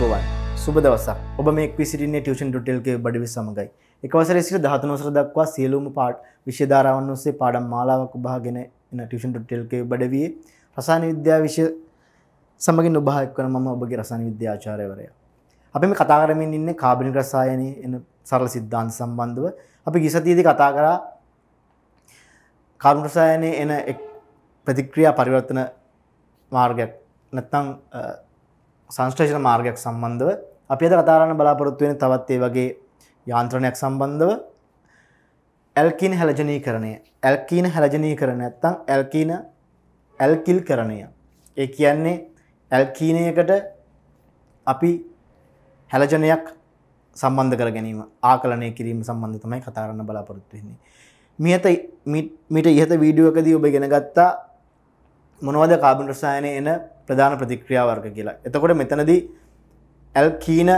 අයිබෝවන් සුබ දවසක් ඔබ මේ පිසිරන්න ටියෂන් ටල්ගේ බඩවි සමඟයි එකවසර සිට දහතුනොසර දක්වා සියලූම පාට් විශ්‍යධාරාවන් ඔස්සේ පාඩම් මාලාවක් උභාගෙන එන ටියෂන් ටල්ගේ බඩවිය රසාන විද්‍යා විශය සමගින් උභායක්වන මම ඔබගේ රසාන විද්‍යාචාරයවරයා අපි මේ කතා කරමින් ඉන්නේ කාබනික රසායන එන සරල සිද්ධාන්ත සම්බන්ධව අපි ගිසතියේදී කතා කරා කාබනික රසායනයේ එන ප්‍රතික්‍රියා පරිවර්තන මාර්ගයක් නැත්නම් සංශ්ලේෂණ මාර්ගයක් සම්බන්ධව අපි අද කතා කරන්න බලාපොරොත්තු වෙන තවත් ඒ වගේ යාන්ත්‍රණයක් සම්බන්ධව ඇල්කීන හැලජනීකරණය ඇල්කීන හැලජනීකරණ නැත්තම් ඇල්කීන ඇල්කිල්කරණය ඒ කියන්නේ ඇල්කීනයකට අපි හැලජනයක් සම්බන්ධ කර ගැනීම ආකලනය කිරීම සම්බන්ධ තමයි කතාරන්න බලාපොරොත්තු වෙන්නේ. මිහත මීට ඉහත වීඩියුවකදී ඔබ ගෙනගත්තා මොනවද කාබන් රසායන එන ප්‍රධාන ප්‍රතික්‍රියා වර්ග කියලා. එතකොට මෙතනදී ඇල්කීන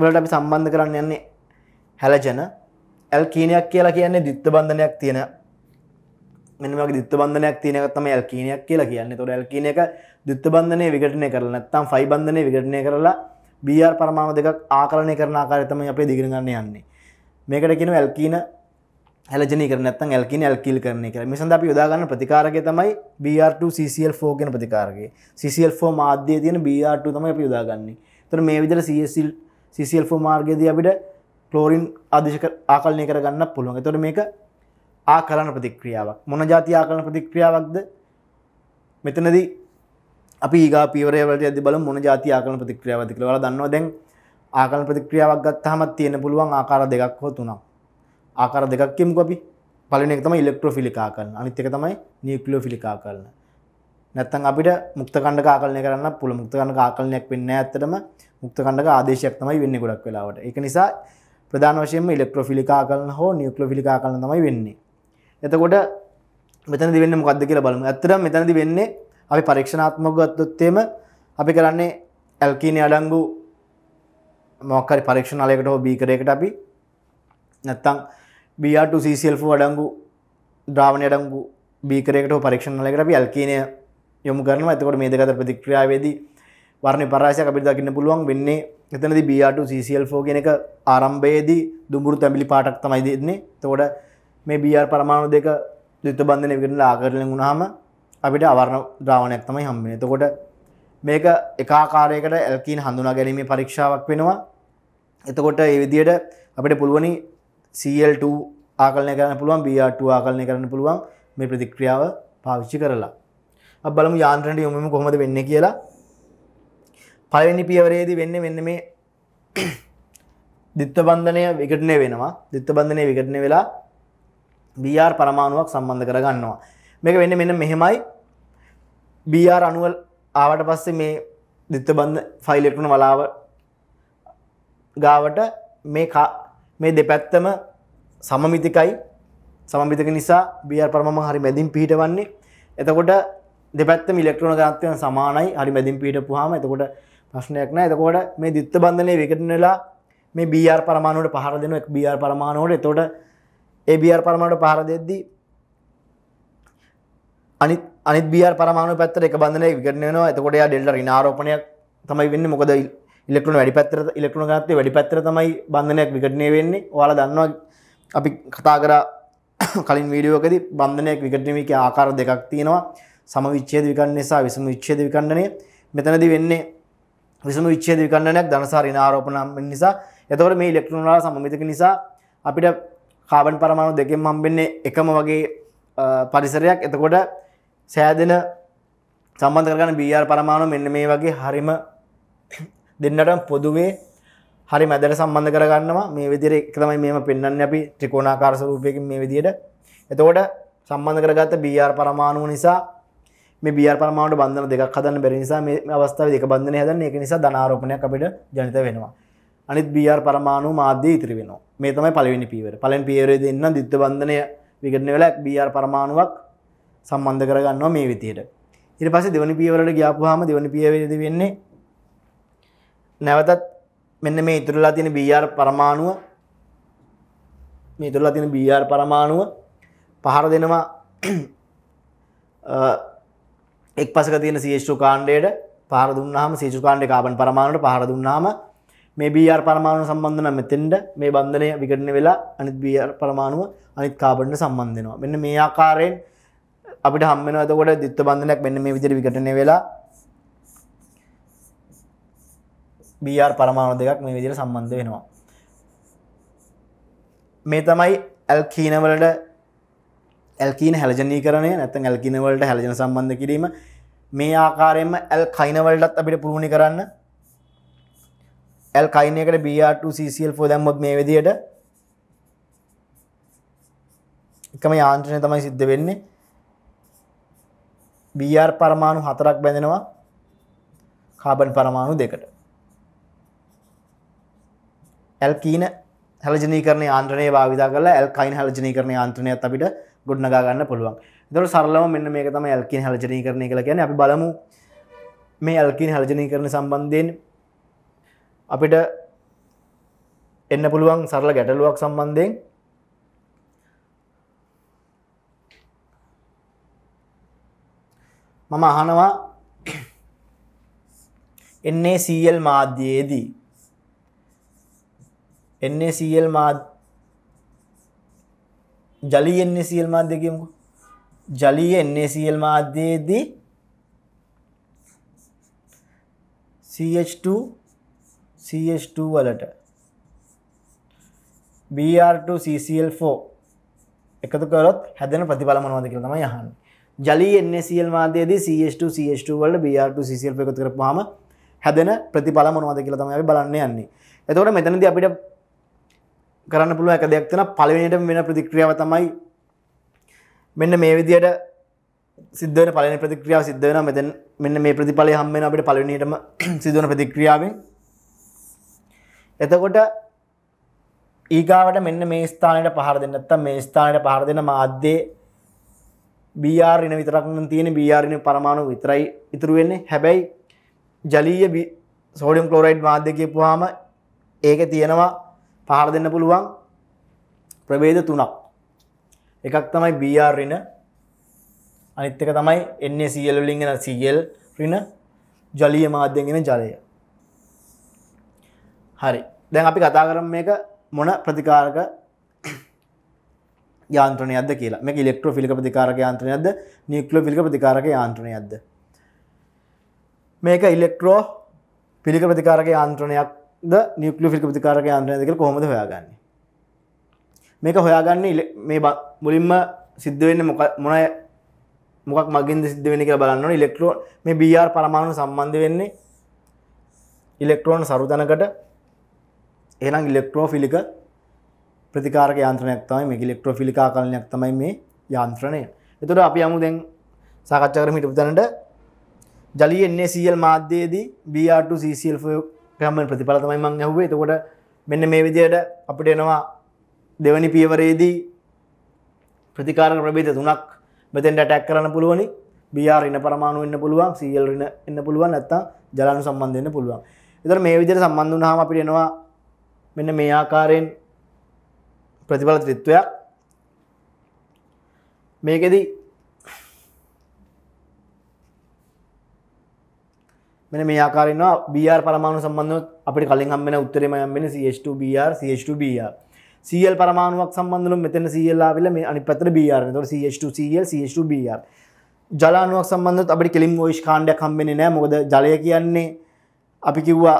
වලට අපි සම්බන්ධ කරන්න යන්නේ හැලජන ඇල්කීනයක් කියලා කියන්නේ දිත්ත බන්ධනයක් තියෙන මෙන්න මේ වගේ දිත්ත බන්ධනයක් තියෙන එක තමයි ඇල්කීනයක් කියලා කියන්නේ. එතකොට ඇල්කීන එක දිත්ත බන්ධනය විඝටනය කරලා නැත්නම් ෆයි බන්ධනය විඝටනය කරලා Br පරමාණු දෙකක් ආකලනය කරන ආකාරය තමයි අපි දිගින් ගන්න යන්නේ. මේකට කියනවා ඇල්කීන හැලජනි කර නැත්තන් ඇල්කින ඇල්කිල් කරන කර මිසඳ අපි යොදාගන්න ප්‍රතිකාරගය තමයි BR2 CCL4 ගෙන ප්‍රතිකාරගේ CCL4 මාධ්‍යය තියෙන BR2 තමයි අපි යොදාගන්නේ තොර මේ විදර CSL CCL4 මාර්ගයේද අපිට කලෝරින් අධිශක ආකලනය කරගන්න පුළුවන් තොට මේක ආකලන ප්‍රතික්‍රියාවක් මොන ජාති ආකලන ප්‍රතික්‍රියාවක්ද මෙතනදී අපි ඒගා පිවරවලට ඇද බල මොන ජාති ආකලන ප්‍රතික්‍රියාවතිකල වල දන්නවා දැන් ආකලන ප්‍රතික්‍රියාවක් ගත්තහමත් තියෙන පුළුවන් ආකාර දෙකක් හෝ තුනක් ආකාර දෙකක්කෙම අපි පලන තම ඉල්ෙක්ට්‍රෝෆිලිකා කරන්න අනිත්තක තමයි නියකලෝ ෆිලිකා කරන්න නැත්තන් අපිට මුක්තකණ්ඩ කාකරනය කරන්න පුළ මුක්තකණ්ඩ කාකරනයක් වෙන්න ඇත්තටම මුක්තකණ්ඩ ආදේශයක් තමයි වෙන්න ගොඩක් වෙලාවට එක නිසා ප්‍රධාන වශයෙන් ඉල්ෙක්ට්‍රෝෆිලිකා කරන්න හෝ නියකලෝ ෆිලිකා කරන තමයි වෙන්නේ එතකොට මෙතනදි වෙන්න මොකක්ද කියලා බලමු ඇත්තටම මෙතනදි වෙන්නේ අපි පරීක්ෂණාත්මකව ගත්තොත්තේම අපි කරන්නේ ඇල්කීනේ අඩංගු මොකක් හරි පරීක්ෂණ අලයකට හෝ බීකරයකට අපි නැත්තම් බ2 සල් අඩංගු ද්‍රාවණ අඩංගු බීකරෙට පරක්ෂණලකට අපි අල්කීනය යොමු කරන ඇතකොට මේ දෙකත ප්‍රතික්‍රියාවේදී වර්ණ පරාශය අපිට දකින්න පුළුවන් වෙන්නේ එතනද බ2 සල්4 ගෙන එක ආරම්භයේදී දුඹුරු තැබිලි පාටක් තමයි දෙන්නේ තෝඩ මේ බR පරමාණු දෙක යුත්ත බන්ධන විරල ආකරලෙන් වුණාම අපිට අවරණ ද්‍රාවණයක් තමයි හම්බෙන තකොට මේක එකාකාරයකට ඇල්කීන් හඳුනා ගැනීමේ පරීක්ෂාවක් වෙනවා එතකොට ඒ විදියට අපිට පුළුවනි CL2 ආකලනය කරන්න පුළුවන් BR2 ආකලනය කරන්න පුළුවන් මේ ප්‍රතික්‍රියාව පාවිච්චි කරලා බලමු යාන්ත්‍රණයට යොමුම කොහොමද වෙන්නේ කියලා පළවෙනි පියවරේදී වෙන්නේ මෙන්න මේ ද්විත්ව බන්ධනය විකටනය වෙනවා ද්විත්ව බන්ධනය විකටනය වෙලා BR පරමාණුවක් සම්බන්ධ කරගන්නවා මේක වෙන්නේ මෙන්න මෙහෙමයි BR අණුව ආවට පස්සේ මේ ද්විත්ව බන්ධ ෆයි ඉලෙක්ට්‍රෝන වලාව ගාවට මේ මේ දෙපැත්තම සමමිතිකයි සමමිතික නිසා බියර් පරමම හරි මැදින් පිහිටවන්නේ එතකොට දෙපැත්තම ඉලෙක්ට්‍රෝන ඝනත්වයන් සමානයි හරි මැදින් පිහිටපුවාම එතකොට ප්‍රශ්නයක් නැහැ එතකොට මේ ද්විත්ව බන්ධනයේ විකටන වෙලා මේ BR පරමාණුවට පහර දෙනවා එක BR පරමාණුවට එතකොට ඒ BR පරමාණුවට පහර දෙද්දී අනිත් අනිත් BR පරමාණුව පැත්තට එක බන්ධනයක් විකටන වෙනවා එතකොට එයා ඩෙල්ටා ඍණ ආරෝපණයක් තමයි වෙන්නේ මොකද ඉලෙක්ට්‍රන වැඩි පැත්තර ඉලෙක්ට්‍රන ගත්තේ වැඩි පැත්තර තමයි බන්ධනයක් විකටනය වෙන්නේ ඔයාලා දන්නවා අපි කතා කර කලින් වීඩියෝකදී බන්ධනයක් විකටනීමක ආකාර දෙකක් තියෙනවා සම විච්ඡේද විකණ්ඩ නිසා විසම විච්ඡේද විකණ්ඩනය මෙතනදී වෙන්නේ විසම විච්ඡේද විකණ්ඩනයක් ධනසාර ඍණාරෝපණම් නිසා එතකොට මේ ඉලෙක්ට්‍රෝන වල සමමිතක නිසා අපිට කාබන් පරමාණු දෙකෙන් හම්බෙන්නේ එකම වගේ පරිසරයක් එතකොට සෑදෙන සම්බන්ධ කරගන්න BR පරමාණු මෙන්න මේ වගේ හරිම දෙන්නට පොදුවේ හරි මැදට සම්බන්ධ කරගන්නවා මේ විදිර එකතමයි මෙම පෙන්න්න අපි ත්‍රිකෝණාකාර රූපයකින් මේ විදියට එතකොට සම්බන්ධ කරගත්ත බR පරමාණුව නිසා මේ බR පරමාණුවට බන්ධන දෙකක් හදන්න බැරි නිසා මේ අවස්ථාවේ දෙක බන්ධනය හදන්නේ ඒක නිසා ධනාරෝපණයක් අපිට ජනිත වෙනවා අනිත් බR පරමාණු මාධ්‍ය ඉතිරි වෙනවා මේ තමයි පළවෙනි පීවර පළවෙනි පීවරේ දෙන්න ද්විත්ව බන්ධනය විකටන වෙලා බR පරමාණුවක් සම්බන්ධ කරගන්නවා මේ විදියට ඊට පස්සේ දෙවෙනි පීවරට ගියාපුවාම දෙවෙනි පීවරේදී වෙන්නේ නැවතත් මෙන්න මේ ඉතුරලා තියෙන BR පරමාණුව මේ ඉතුරලා තියෙන BR පරමාණුව පහර දෙනවා එක් පසක තියෙන CH2 කාණ්ඩයට පහර දුන්නාම CH2 කාණ්ඩේ කාබන් පරමාණුවට පහර දුන්නාම මේ BR පරමාණුව සම්බන්ධ නම් මෙතෙන්ට මේ බන්ධනය විකටන වෙලා අනිත් BR පරමාණුව අනිත් කාබන්ට සම්බන්ධ වෙනවා. මෙන්න මේ ආකාරයෙන් අපිට හම් වෙනවා එතකොට ද්විත්ව බන්ධනයක් මෙන්න මේ විදිහට විකටනය වෙලා BR පරමාණු දෙකක් මේ විදිහට සම්බන්ධ වෙනවා. මේ තමයි ඇල්කීන වලට ඇල්කීන හැලජනීකරණය නැත්නම් ඇල්කීන වලට හැලජන සම්බන්ධ කිරීම මේ ආකාරයෙන්ම ඇල්කයින වලටත් අපිට පුළුවනි කරන්න. ඇල්කයින් එකට BR2CCl4 දැම්මොත් මේ විදිහට එකම යාන්ත්‍රණය තමයි සිද්ධ වෙන්නේ. BR පරමාණු හතරක් බැඳෙනවා කාබන් පරමාණු දෙකට. ඇල්කීන හැලජනීකරණය ආන්ත්‍රනය භාවිතා කල ඇල්කයින් හැලජනීකරණය ආන්ත්‍රනයත් අපිට ගොඩ්නගාගන්න පුළුවන් දොට සරලම මෙන්න මේක තම ඇල්කින් හැලජනී කරණය කළ ගැන අපි බලමු මේ ඇල්කින් හැලජනී කරන සම්බන්ධයෙන් අපිට එන්න පුළුවන් සරල ගැටලුවක් සම්බන්ධයෙන් මම අහනවා එන්නේ සීල් මාධ්‍යයේදී NaCl මාධ්‍ය ජලීය NaCl මාධ්‍ය කියමුකෝ. ජලීය NaCl මාධ්‍යයේදී CH2 CH2 වලට Br2 CCl4 එකතු කරොත් හැදෙන ප්‍රතිඵල මොනවද කියලා තමයි අහන්නේ. ජලීය NaCl මාධ්‍යයේදී CH2 CH2 වලට Br2 CCl4 එකතු කරපුවාම හැදෙන ප්‍රතිඵල මොනවද කියලා තමයි අපි බලන්න යන්නේ. එතකොට මෙතනදී අපිට කරන්න පුළුව එක දෙයක් තන පලවෙනිට වෙන ප්‍රතික්‍රියාව තමයි මෙන්න මේ විදියට සිද්ධන පලන ප්‍රතික්‍රියාව සිද්ධන මෙත මෙන්න මේ ප්‍රතිඵලය හම්මෙන අපට පලනටම සිදුවන ප්‍රතික්‍රියාවෙන් එතකොට ඒකාවට මෙන්න මේ ස්ථානයට පහර දෙන්නත්ත මේ ස්ථානයට පහර දෙන මාධ්‍යයේ බියාරින විතරක්න තියෙන බියාරින පරමාණු විතරයි ඉතුරුවෙන්නේ හැබැයි ජලීය සෝඩම් කලෝරයිඩ් මාධ්‍ය කියපුහාම ඒක තියෙනවා පහර දෙන්න පුළුවන් ප්‍රබේද තුනක් එකක් තමයි BR රින අනිත් එක තමයි NaCl වලින් එන Cl රින ජලීය මාධ්‍යයෙන් එන ජලය. හරි. දැන් අපි කතා කරමු මේක මොන ප්‍රතිකාරක යාන්ත්‍රණයක්ද කියලා. මේක ඉලෙක්ට්‍රෝෆිලික ප්‍රතිකාරක යාන්ත්‍රණයක්ද නියුක්ලියෝෆිලික ප්‍රතිකාරක යාන්ත්‍රණයක්ද? මේක ඉලෙක්ට්‍රෝ පිළික ප්‍රතිකාරක යාන්ත්‍රණයක් ද නිියක්ලිය ෆිල්ක ප්‍රතිකාරක යන්ත්‍රය දෙක කොහොමද හොයාගන්න මේක හොයාගන්න මේ මුලින්ම සිද්ධවෙන්න මොක මොනය මොකක් මගින් සිද්ධ වෙන කියලා බලන්න ඉලෙක්ට්‍රෝ මේ බR පරමාණු සම්බන්ධ වෙන්නේ ඉලෙක්ට්‍රෝන සරුතනකට එහෙනම් ඉලෙක්ට්‍රෝෆිලික ප්‍රතිකාරක යන්ත්‍රණයක් තමයි මේ ඉලෙක්ට්‍රෝෆිලික ආකලනයක් තමයි මේ යන්ත්‍රණය. එතකොට අපි යමු දැන් සාකච්ඡා කරමු හිටපු තැනට ජලීය NaCl මාධ්‍යයේදී Br2 CCl4 ගම්මන් ප්‍රතිඵල තමයි මං ඇහුවේ තකොට මෙන්න මේ විදියට අපිට එනවා දෙවනි පියවරේදී ප්‍රතිකාර ප්‍රබේද තුනක් මෙතෙන්ට ටැක් කරන්න පුළුවනි බියාර ඉන්න පරමාණු වෙන්න පුළුවන් සීල් ඉන්න එන්න පුළුවන් නැත්තම් ජලාණු සම්බන්ධ වෙන්න පුළුවන්. ඒතර මේ විදිහට සම්බන්ධ වුණාම අපිට එනවා මෙන්න මේ ආකාරයෙන් ප්‍රතිඵල ත්‍රිත්වයක් මේකෙදී මෙන මේ ආකාරන්නවා බR පරමාණු සම්බන්ධ අපි කලින් හම්බෙන උත්තරම යම්බෙන CH2 BR CH2 BR CL පරමාණුවක් සම්බන්ධලු මෙතන CL ආවිල මේ අනිත් පැත්තට BR එතකොට CH2 CL CH2 BR ජලාණුවක් සම්බන්ධව අපිට කෙලින් වොයිස් කාණ්ඩයක් හම්බෙන්නේ නැහැ මොකද ජලය කියන්නේ අපි කිව්වා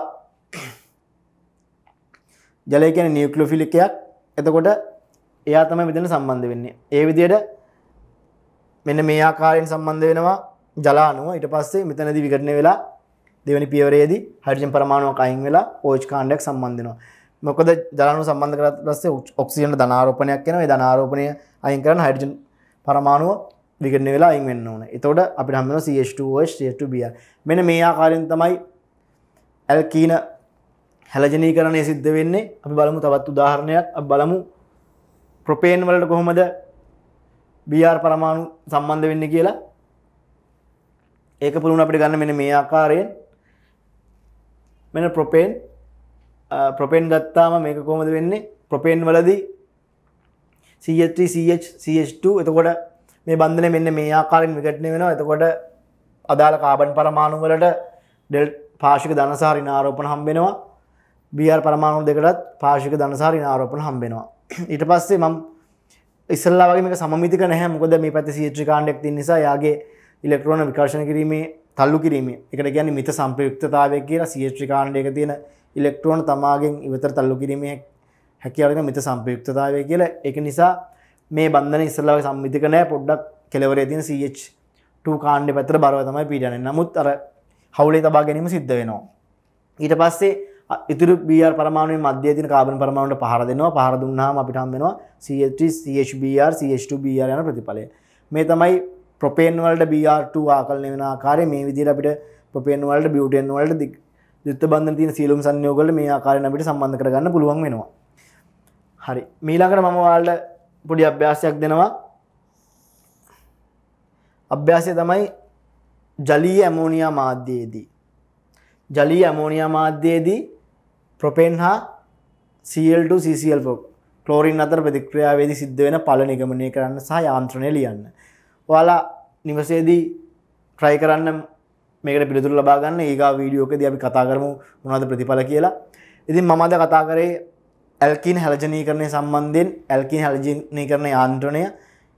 ජලය කියන්නේ නියුක්ලියොෆිලික් එකක් එතකොට එයා තමයි මෙතන සම්බන්ධ වෙන්නේ ඒ විදිහට මෙන්න මේ ආකාරයෙන් සම්බන්ධ වෙනවා ජලාණුව ඊට පස්සේ මෙතනදී විකටන වෙලා දෙවනි පියවරේදී හරිජන් පරමාණුවක් අයින් වෙලා ඕජ් කාණ්ඩයක් සම්බන්ධනවා. මොකද ජලණු සම්බන්ධ කරලා ඊපස්සේ ඔක්සිජන්ට ධනාරෝපණයක් වෙනවා. ඒ ධනාරෝපණය අයින් කරන හරිජන් පරමාණුව විකරණය වෙලා අයින් වෙන්න ඕන. එතකොට අපිට හම්බ වෙනවා CH2OH CH2Br. මෙන්න මේ ආකාරයෙන් තමයි ඇල්කීන හැලජනීකරණය සිද්ධ වෙන්නේ. අපි බලමු තවත් උදාහරණයක්. අපි බලමු ප්‍රොපේන් වලට කොහොමද Br පරමාණු සම්බන්ධ වෙන්නේ කියලා. ඒක පුළුවන් අපිට ගන්න මෙන්න මේ ආකාරයෙන් මෙන ප්‍රොපේන් ප්‍රොපෙන් ගත්තාම මේක කොමද වෙන්නේ ප්‍රොපේන් වලදී CH3CH2 එතකොට මේ බන්ධන මෙන්න මේ ආකාරෙන් විකට්නය වෙනවා එතකොට අදාළ කාබන් පරමාණු වලට ඩෙල් පාශික ධනසාරි නාරෝපන හම්බෙනවා බR පරමාණු දෙකටත් පාශික ධනසාරි නාරෝපන හම්බෙනවා ඊට පස්සේ මම ඉස්සල්ලා වගේ මේක සමමිතික නැහැ මොකද මේ පැත්තේ CH කාණ්ඩයක් තියෙන නිසා යාගේ ඉලෙක්ට්‍රෝන විකර්ෂණ කිරීමේ තල්ලු කිරීම එකට ගැන මිත සම්පයුක්තතාවය කියලා සියේත්‍රිකාණ්ඩයක තියෙන ඉලෙක්ට්‍රෝන තමාගෙන් ඉවතර තල්ලු කිරීමේ හැකිවරෙන මිත සම්පයුක්තතාවය කියල එක නිසා මේ බන්ධන ඉස්සල්ලාව සම්මිතිකනෑ පොඩ්ඩක් කෙලවරේ තින CH2 කාණ්ඩ පැතර බරව තමයි පීඩන නමුත් අර හවුලේ තබා ගැනීම සිද්ධ වෙනවා. ඊට පස්සේ ඉතුරු බR පරමාණුවේ මධ්‍ය තින කාබන පරමාණුට පහර දෙනවා පහර දුන්නාම අපිට හම් වෙනවා CH3 CHBr CH2 BR යන ප්‍රතිඵලය. මේ තමයි ප්‍රොපේන් වලට BR2 ආකලනය වෙන ආකාරය මේ විදිහට අපිට ප්‍රොපේන් වලට බියුටෙන් වලට ද්විත්ව බන්ධන තියෙන සියලුම සංයෝගවල මේ ආකාරයෙන් අපිට සම්බන්ධ කරගන්න පුළුවන් වෙනවා. හරි. මීළඟට මම ඔයාලට පොඩි අභ්‍යාසයක් දෙනවා. අභ්‍යාසය තමයි ජලීය ඇමෝනියා මාධ්‍යයේදී. ජලී ඇමෝනියා මාධ්‍යයේදී ප්‍රොපෙන් හා CL2 CCl4 ක්ලෝරින් අතර ප්‍රතික්‍රියාවේදී සිද්ධ වෙන ඵල නිගමනය කරන්න සහ යාන්ත්‍රණය ලියන්න. ඔයාලා නිවසේදී ට්‍රයි කරන්න මේකට පිළිතුර ලබාගන්න ඒකා වීඩියෝකද අපි කතා කරමු මොනාද ප්‍රතිඵල කියලා ඉතින් මමද කතා කරේ ඇල්කින් හැලජනී කරණය සම්බන්ධයෙන් ඇල්කින් හැලජනී කරන ආන්ත්‍රණය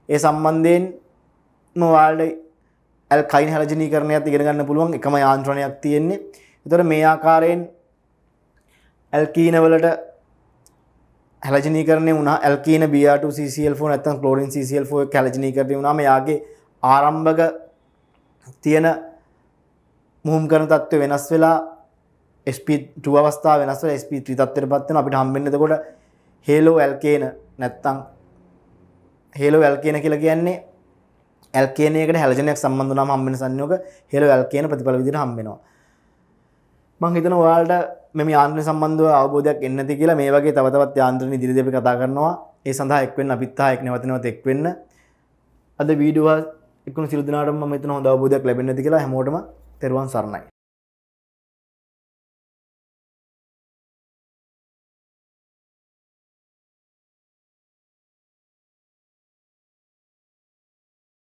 ඒ සම්බන්ධයෙන් මවාල්ඩ ඇල්කයින් හැලජනී කරණයක් ඉගෙනගන්න පුළුවන් එකම යාන්ත්‍රණයක් තියෙන්නේ එතොට මේ ආකාරයෙන් ඇල්කීනවලට හැලජනීකරණය වුණ ඇල්කීන B2CCL4 නැත්තම් ක්ලෝරින් CCL4 කැලජනීකරණය වුණාම යාගේ ආරම්භක තියෙන මුහුම් කරන තත්ත්වය වෙනස් වෙලා SP2 අවස්ථාව වෙනස් වෙලා SP3 තත්ත්වයට පත් වෙනවා අපිට හම්බෙන්නේ එතකොට හේලෝ ඇල්කේන නැත්තම් හේලෝ ඇල්කේන කියලා කියන්නේ ඇල්කේනයකට හැලජනයක් සම්බන්ධ වුණාම හම්බෙන සංයෝග හේලෝ ඇල්කේන ප්‍රතිඵල විදිහට හම්බෙනවා මං හිතන ඔයාලට මෙම යාන්ත්‍රය සම්බන්ධව අවබෝධයක් එන්නති කියලා මේ වගේ තව තවත් යාන්ත්‍රණ ඉදිරියේදී අපි කතා කරනවා. ඒ සඳහා එක් වෙන්න අපිත් ආ එක් නැවතනවත් එක් වෙන්න. අද වීඩියෝ එකන සිළු දිනාටම මම හිතන හොඳ අවබෝධයක් ලැබෙන්න ඇති කියලා හැමෝටම තෙරුවන් සරණයි.